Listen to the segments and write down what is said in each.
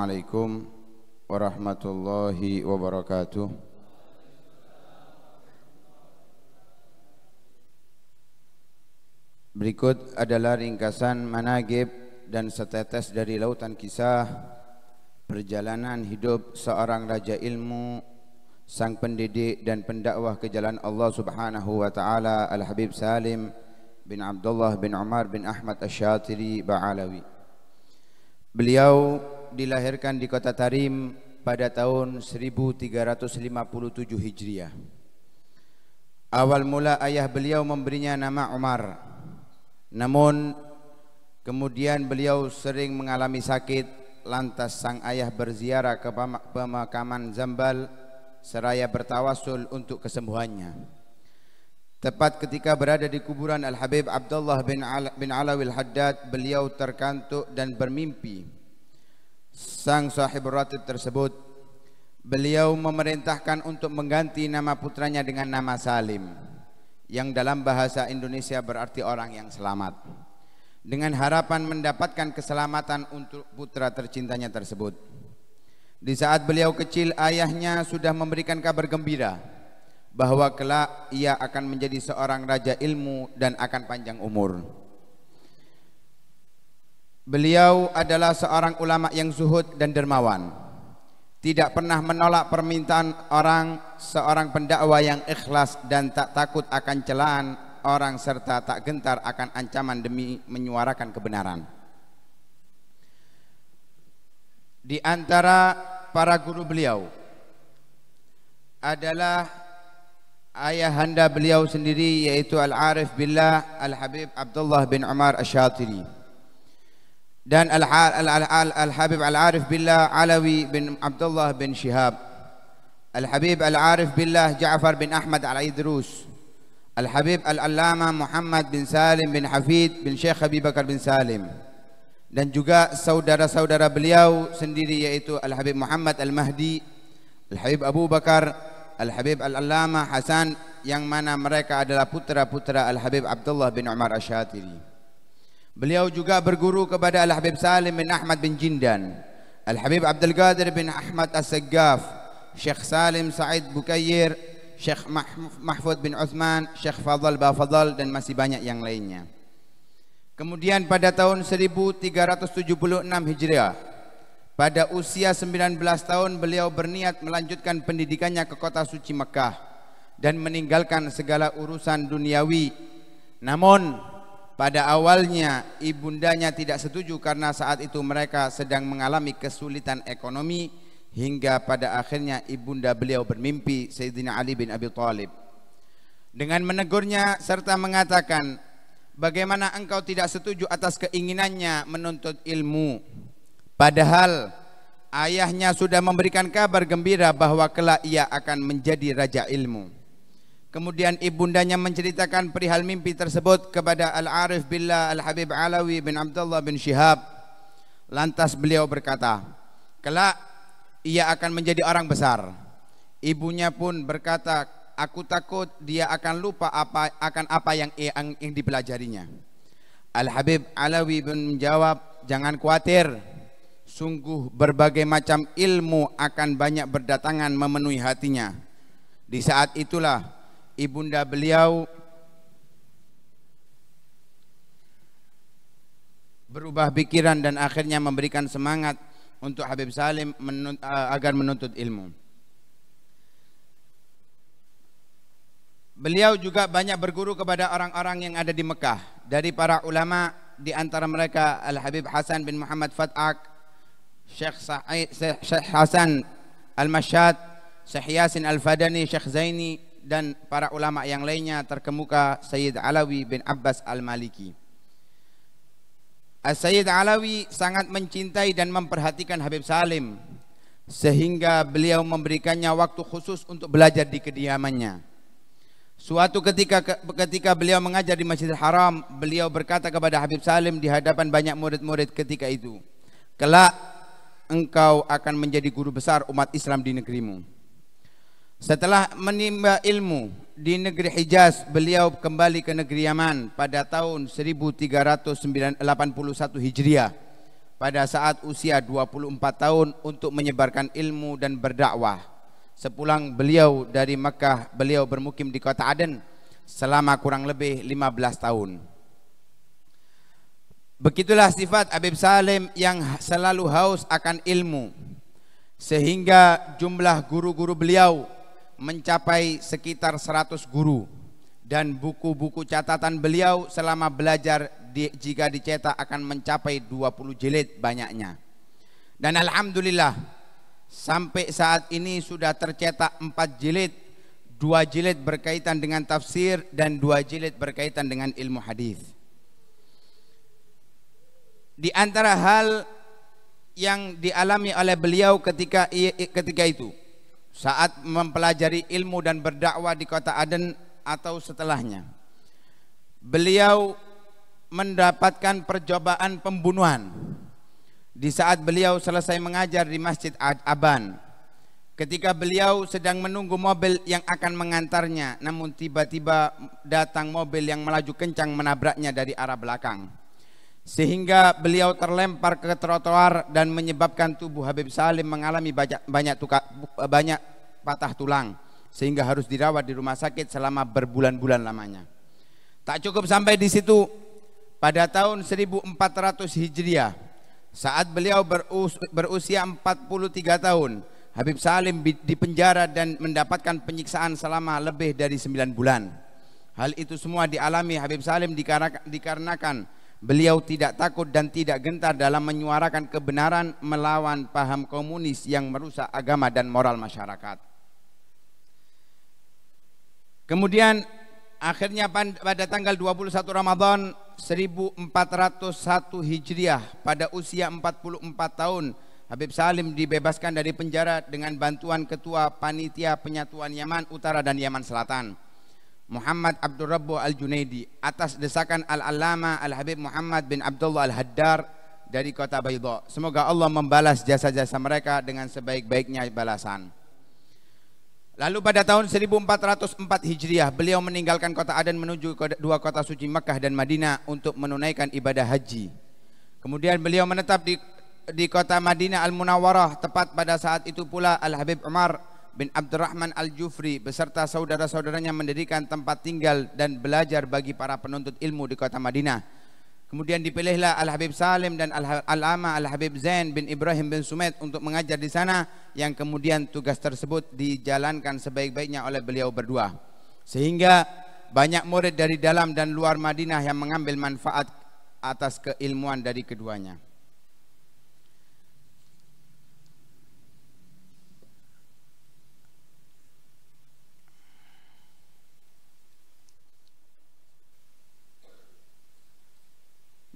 Assalamualaikum warahmatullahi wabarakatuh. Berikut adalah ringkasan managib dan setetes dari lautan kisah perjalanan hidup seorang raja ilmu sang pendidik dan pendakwah ke jalan Allah Subhanahu wa taala Al Habib Salim bin Abdullah bin Umar bin Ahmad Asy-Syatiri Ba'alawi. Beliau dilahirkan di kota Tarim pada tahun 1357 Hijriah. Awal mula ayah beliau memberinya nama Umar. Namun kemudian beliau sering mengalami sakit lantas sang ayah berziarah ke pemakaman Zambal seraya bertawasul untuk kesembuhannya. Tepat ketika berada di kuburan Al-Habib Abdullah bin, Al bin Alawi Al-Haddad, beliau terkantuk dan bermimpi Sang sahib ratib tersebut beliau memerintahkan untuk mengganti nama putranya dengan nama Salim yang dalam bahasa Indonesia berarti orang yang selamat dengan harapan mendapatkan keselamatan untuk putra tercintanya tersebut. Di saat beliau kecil ayahnya sudah memberikan kabar gembira bahwa kelak ia akan menjadi seorang raja ilmu dan akan panjang umur. Beliau adalah seorang ulama yang zuhud dan dermawan. Tidak pernah menolak permintaan orang seorang pendakwa yang ikhlas dan tak takut akan celaan orang serta tak gentar akan ancaman demi menyuarakan kebenaran. Di antara para guru beliau adalah ayahanda beliau sendiri yaitu Al-Arif Billah Al-Habib Abdullah bin Umar Asy-Syatiri dan Al-Habib Al-Arif Billah Alawi bin Abdullah bin Shihab Al-Habib Al-Arif Billah Ja'far bin Ahmad Al-Idrus Al-Habib Al-Allama Muhammad bin Salim bin Hafid bin Sheikh Habib Bakar bin Salim dan juga saudara-saudara beliau sendiri yaitu Al-Habib Muhammad Al-Mahdi Al-Habib Abu Bakar Al-Habib Al-Allama Hasan yang mana mereka adalah putra-putra Al-Habib Abdullah bin Umar Asy-Syatiri. Beliau juga berguru kepada Al-Habib Salim bin Ahmad bin Jindan, Al-Habib Abdul Qadir bin Ahmad As-Saggaf, Syekh Salim Said Bukayir, Syekh Mahfud bin Uthman, Syekh Fadl Bafadl dan masih banyak yang lainnya. Kemudian pada tahun 1376 Hijriah, pada usia 19 tahun beliau berniat melanjutkan pendidikannya ke kota suci Mekah dan meninggalkan segala urusan duniawi. Namun pada awalnya ibundanya tidak setuju karena saat itu mereka sedang mengalami kesulitan ekonomi hingga pada akhirnya ibunda beliau bermimpi Sayyidina Ali bin Abi Thalib. Dengan menegurnya serta mengatakan, "Bagaimana engkau tidak setuju atas keinginannya menuntut ilmu?" Padahal ayahnya sudah memberikan kabar gembira bahwa kelak ia akan menjadi raja ilmu. Kemudian ibundanya menceritakan perihal mimpi tersebut kepada Al-Arif Billah Al-Habib Alawi bin Abdullah bin Syihab. Lantas beliau berkata, "Kelak ia akan menjadi orang besar." Ibunya pun berkata, "Aku takut dia akan lupa apa akan apa yang yang, yang dipelajarinya." Al-Habib Alawi bin menjawab, "Jangan khawatir. Sungguh berbagai macam ilmu akan banyak berdatangan memenuhi hatinya." Di saat itulah ibunda beliau berubah pikiran dan akhirnya memberikan semangat untuk Habib Salim eh, agar menuntut ilmu. Beliau juga banyak berguru kepada orang-orang yang ada di Mekah dari para ulama di antara mereka Al Habib Hasan bin Muhammad Fatak, Syekh Sa'id Syekh Hasan Al Mashad, Syekh Yasin Al Fadani, Syekh Zaini, dan para ulama yang lainnya terkemuka Sayyid Alawi bin Abbas Al-Maliki. Sayyid Alawi sangat mencintai dan memperhatikan Habib Salim sehingga beliau memberikannya waktu khusus untuk belajar di kediamannya. Suatu ketika ketika beliau mengajar di Masjidil Haram, beliau berkata kepada Habib Salim di hadapan banyak murid-murid ketika itu, "Kelak engkau akan menjadi guru besar umat Islam di negerimu." Setelah menimba ilmu di negeri Hijaz, beliau kembali ke negeri Yaman pada tahun 1381 Hijriah pada saat usia 24 tahun untuk menyebarkan ilmu dan berdakwah. Sepulang beliau dari Mekah, beliau bermukim di kota Aden selama kurang lebih 15 tahun. Begitulah sifat Habib Salim yang selalu haus akan ilmu sehingga jumlah guru-guru beliau mencapai sekitar 100 guru dan buku-buku catatan beliau selama belajar di, jika dicetak akan mencapai 20 jilid banyaknya. Dan alhamdulillah sampai saat ini sudah tercetak 4 jilid, 2 jilid berkaitan dengan tafsir dan 2 jilid berkaitan dengan ilmu hadis. Di antara hal yang dialami oleh beliau ketika ketika itu saat mempelajari ilmu dan berdakwah di kota Aden atau setelahnya. Beliau mendapatkan percobaan pembunuhan di saat beliau selesai mengajar di Masjid Aban. Ketika beliau sedang menunggu mobil yang akan mengantarnya, namun tiba-tiba datang mobil yang melaju kencang menabraknya dari arah belakang sehingga beliau terlempar ke trotoar dan menyebabkan tubuh Habib Salim mengalami banyak banyak, tuka, banyak patah tulang sehingga harus dirawat di rumah sakit selama berbulan-bulan lamanya. Tak cukup sampai di situ. Pada tahun 1400 Hijriah saat beliau berus berusia 43 tahun, Habib Salim dipenjara dan mendapatkan penyiksaan selama lebih dari 9 bulan. Hal itu semua dialami Habib Salim dikarenakan Beliau tidak takut dan tidak gentar dalam menyuarakan kebenaran melawan paham komunis yang merusak agama dan moral masyarakat. Kemudian akhirnya pada tanggal 21 Ramadan 1401 Hijriah pada usia 44 tahun Habib Salim dibebaskan dari penjara dengan bantuan ketua panitia penyatuan Yaman Utara dan Yaman Selatan. Muhammad Abdul Rabbu Al-Junaidi atas desakan Al-Allama Al-Habib Muhammad bin Abdullah Al-Haddar dari kota Baidha. Semoga Allah membalas jasa-jasa mereka dengan sebaik-baiknya balasan. Lalu pada tahun 1404 Hijriah, beliau meninggalkan kota Aden menuju dua kota suci Mekah dan Madinah untuk menunaikan ibadah haji. Kemudian beliau menetap di di kota Madinah Al-Munawwarah tepat pada saat itu pula Al-Habib Umar bin Abdurrahman Al-Jufri beserta saudara-saudaranya mendirikan tempat tinggal dan belajar bagi para penuntut ilmu di kota Madinah. Kemudian dipilihlah Al-Habib Salim dan Al-Alama Al-Habib Zain bin Ibrahim bin Sumaid untuk mengajar di sana yang kemudian tugas tersebut dijalankan sebaik-baiknya oleh beliau berdua. Sehingga banyak murid dari dalam dan luar Madinah yang mengambil manfaat atas keilmuan dari keduanya.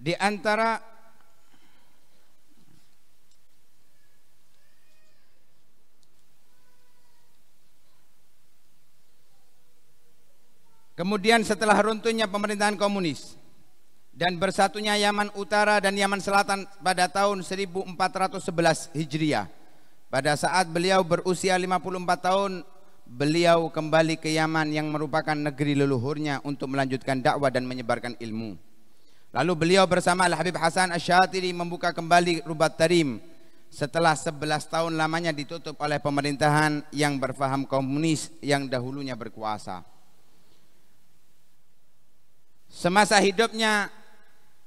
Di antara Kemudian setelah runtuhnya pemerintahan komunis dan bersatunya Yaman Utara dan Yaman Selatan pada tahun 1411 Hijriah. Pada saat beliau berusia 54 tahun, beliau kembali ke Yaman yang merupakan negeri leluhurnya untuk melanjutkan dakwah dan menyebarkan ilmu. Lalu beliau bersama Al-Habib Hasan Asyatiri membuka kembali Rubat Tarim setelah 11 tahun lamanya ditutup oleh pemerintahan yang berfaham komunis yang dahulunya berkuasa. Semasa hidupnya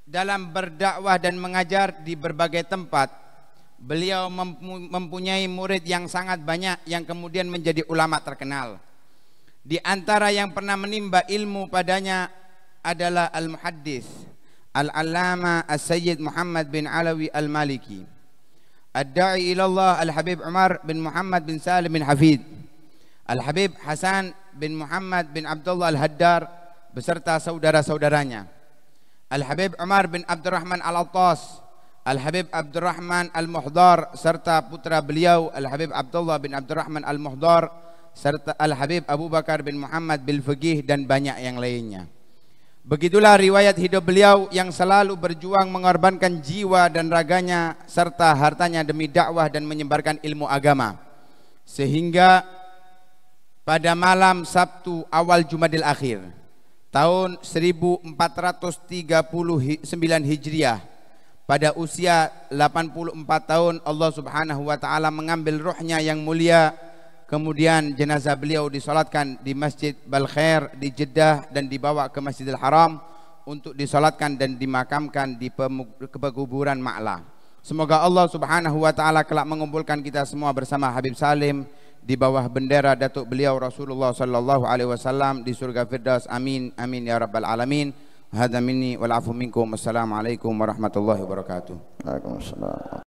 dalam berdakwah dan mengajar di berbagai tempat, beliau mempunyai murid yang sangat banyak yang kemudian menjadi ulama terkenal. Di antara yang pernah menimba ilmu padanya adalah Al-Muhaddis العلامة السيد محمد بن علوي المالكي الداعي إلى الله الحبيب عمر بن محمد بن سالم بن حفيد الحبيب حسان بن Muhammad bin Abdullah Al-Haddar beserta saudara-saudaranya Al-Habib Umar bin Abdurrahman Al-Attas Al-Habib Abdurrahman Al-Muhdar serta putra beliau Al-Habib Abdullah bin Abdurrahman Al-Muhdar serta Al-Habib Abu Bakar bin Muhammad Bil Faqih dan banyak yang lainnya Begitulah riwayat hidup beliau yang selalu berjuang mengorbankan jiwa dan raganya serta hartanya demi dakwah dan menyebarkan ilmu agama. Sehingga pada malam Sabtu awal Jumadil Akhir tahun 1439 Hijriah pada usia 84 tahun Allah Subhanahu wa taala mengambil rohnya yang mulia Kemudian jenazah beliau disolatkan di Masjid Balkhair di Jeddah dan dibawa ke Masjidil Haram untuk disolatkan dan dimakamkan di pemakuburan Ma'la. Semoga Allah Subhanahu wa taala kelak mengumpulkan kita semua bersama Habib Salim di bawah bendera datuk beliau Rasulullah sallallahu alaihi wasallam di surga Firdaus. Amin. Amin ya rabbal alamin. Hadamini walafu wal minkum. Assalamualaikum warahmatullahi wabarakatuh. Waalaikumsalam.